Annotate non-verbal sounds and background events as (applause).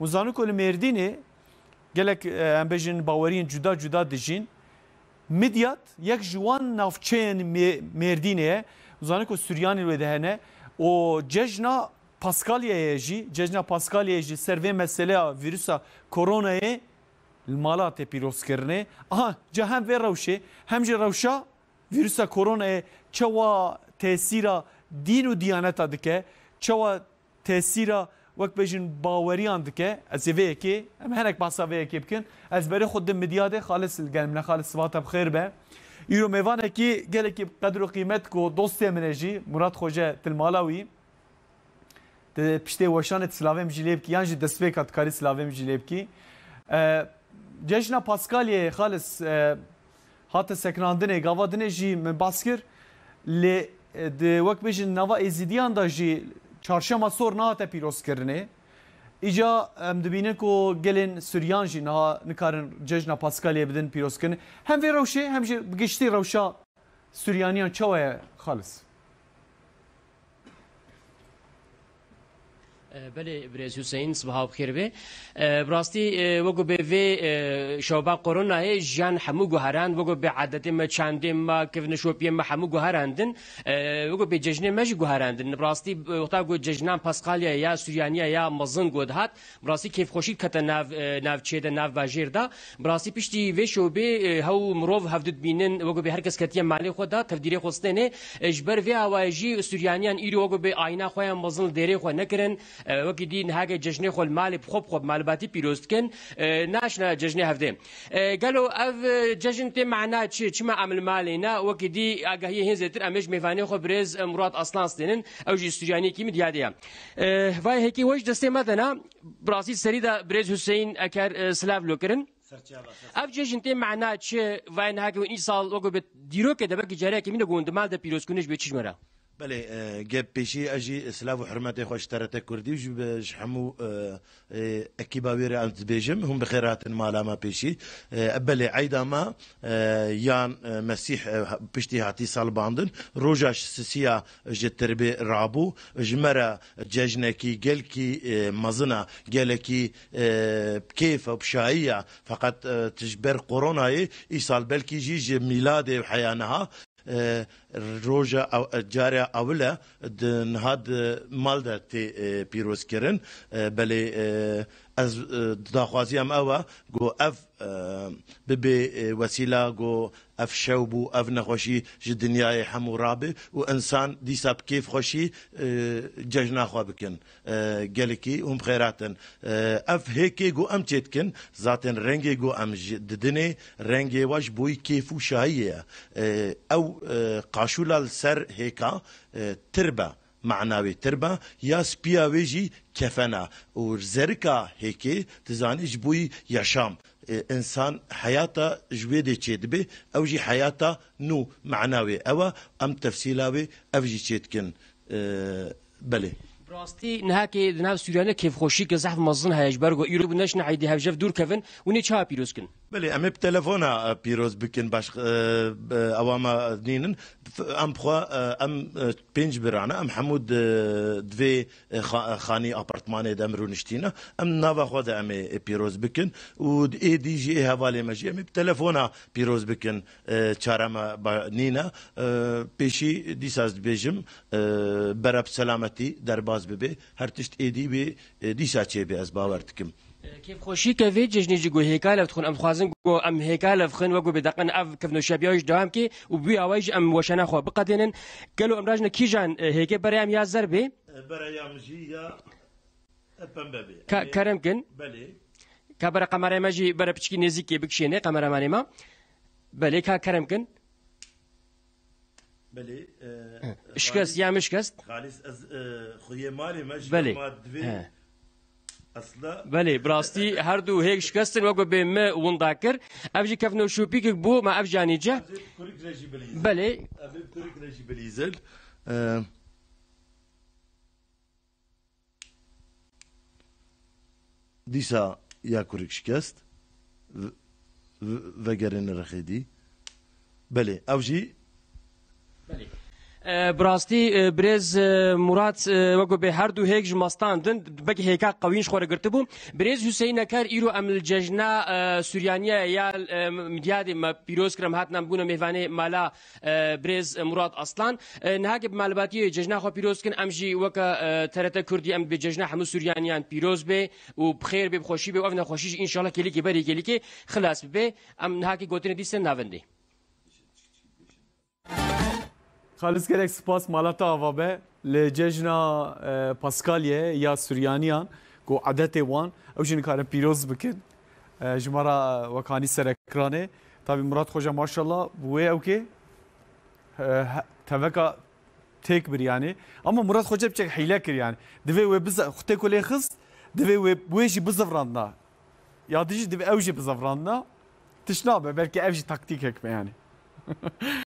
Muzanukoli Merdini gelek e, em bejin baweriyên cuda cuda dijin. Midyat yek ji wan navçeyên Merdinê ye zanik ku Suryanî wê de hene û cejna Paskalyayê jî cejna Paskalyayê jî servê meseleya vîrusa koronayê li mala te pîrozkirinê aha ce hem vê rewşê hem ji rewşa vîrusa koronayê çewa tesîra dîn û diyaneta dike çewa وەک بژین باوەریان دکە ئەس ێوەیەکی ئەم هەرێک باساوەیەکی بکەن ئەس بەرە خود دمدیادێ خالص گەلم لە خالص سواتە بخێر بە. ئیرۆ میێوانێکی گەلێکی قەدر و قیمت کۆ دۆستێ منێژی مرات خۆژە تلماڵاوی پشتێ وەشانێت سلاوێم ژیلێبکی یان ژی دەستێک کاتکاری سلاوێم ژیلێبکی. جژنا پاسکالیە خالص هاتە سەکراندنێ گاوا دنێ ژی من باس کرد لێ وەک بژین ناوا ئێزیدیان دا ژی çarşema sor nahate pîrozkirinê. Îca em dibînin ku gelên Suriyan jî niha nikarin cejna Paskaliyê bidin pîrozkirin. Hem vê rewşê hem jî giştî rewşa Suriyaniyan çawa ye xalis. بله برز حسین صبح بخیر به براستی وگو به وی شوبا کرونا هی جان همو گوهران وگو به عادت ما چند ما کف نشوپی ما همو گوهراندن وگو به ججنه مش گوهراندن براستی وقتا گو ججنان پاسکالیا یا سوریانیا یا مزن گود هات براستی کیف خوشی کت ناو ناو چید ناو واجیر دا براستی پشتی وی شوبه هاو مروف هفدت بینن وگو به هر کس کتیه مالی خود دا تفدیری خوستنه اجبر وی اواجی سوریانیان ایرو وگو به آینا خویا مزن دیری خو نکرن وەکی دین هاگە جژنێ خۆل مالی بخۆ بخۆ مالباتی پیرۆستکن ناشنا جژنێ هەفتێ گەلۆ ئەف جژن تێ معنا چی چما ئەمل مالێنا وەکی دی ئاگاهی هێزێتر ئەمەش میوانێ خۆ برێز مرات ئەسلان سێنن ئەو ژی سوجانێکی مدیادەیە وای هێکی وەش دەستێ مەدەنا بڕاستی سەریدا برێز حوسین ئەکەر سلاف لۆکردن ئەف جێژن تێ معنا چێ وای هاگە ئین ساڵ وەگو بە دیرۆکە دەبەرکی جارێکی منە گوندما دە پیرۆستکونش بێ چشمەرە بله آه، گپ پیشی اجی اسلاف و حرمت خوش ترت کردی و جبش آه، همو اکی آه، باویر انت بیجم هم بخیرات مالا ما پیشی قبل عید ما یان مسیح پشتی هاتی سال باندن روزش سیا جتر به رابو جمرا گل کی مزنا کی کیف و بشاییه فقط تجبر ای سال بلکی جی میلاد حیانها روجا جارا اوله د نهاد مال د پیروز کرن بلې از داخوازیم ئەوە گۆ ئەف ببێ وەسیلا گۆ ئەف شەو بوو ئەف نەخۆشی ji دنیای هەموو رابێ و ئەسان دیسا بکەیف خۆشی جەژ ناخوا بکن gelekî ûm xêratin ev hêkê got em çêtkin zaten rengê got em ji didinê rengê wa ji boî kêf û şayiye ew qaşûla ser hêka tirbe معناوی تر به یا سپیا ویجی کفنا و زرکا هکی تزانیش بوی یشام انسان حياته جويدي تشيدبي او جي حياته نو معناوي او ام تفصيلاوي او جي تشيدكن أه بله براستی نه که نه سوریانه کیف خوشی که زحف مزن هیچ برگو ایرو بنش نه عیدی هفجف دور کفن و نه چه پیروز کن Bele, em hep telefona pîroz bikin baş awama nînin em xwe em pênc birane em hemû divê xanî apartmanê de em rûniştîne em nava xwe de em ê pîroz bikin û ê dî jî ê hevalê me jî em hep telefona pîroz bikin çare me nîne pêşî dîsa ez dibêjim berep selametî derbas bibe her tişt êdî bê dîsa çêbê ez bawer dikim خۆشی کە وێ جژنیجی گو هێکال لەفتخون ئەم خوازن گۆ ئەم هێکال لە بخێن وەگو بێدەقن ئەف کەفنەشەبیاش داوامکی و بوی ئەوەیش ئەم وەشەناخوا بقەدێنن گەل و ئەمراژنە کیژان هێکێ بەرەیان یا زەر بێ کەرمکن کا بەرە قەمارەمەژی بەرە پچکی نێزیکێ بکشێنێ قەمەرەمانێ ما بەلێ کا کەرمکن شکست یا مشکست خالص خوێ مارێ مەژ بەلێ بله براستی هر دو هیچ شکستن و به ما وندا کرد اف جی کفنو پیک بو ما اف جانی جه بله دیسا یا کوریک شکست و گرن رخیدی بله اف جی بله براستی برز مراد وګو به هر دو هیک جمستان دن بګ هیکا قوین شخوره ګرته بو برز حسین کر ایرو عمل ججنا سوریانیه یا میدیاد ما پیروز کرم هات نم بونه میوانه مالا برز مراد اصلان نه که معلوماتی ججنا خو پیروز کن امجی وک ترته کردی ام به ججنا همو سوریانیان پیروز به او بخیر به خوشی به او نه خوشیش ان شاء الله کلی کی بری کلی کی خلاص به ام نه که ګوتنه دیسه ناوندی Halis gerek spas malata avabe le cejna e, Paskalye ya Süryaniyan go adete wan ev kare piroz bikin. E, Jimara vakani ser ekrane. Tabi Murat Hoca maşallah bu ev ki e, teveka tek bir yani. Ama Murat Hoca bir hile kir yani. Dive ve biz xute kolay kız dive ve bu eşi biz avranda. Ya diye dive evji biz avranda. Tişna be belki evji taktik ekme yani. (laughs)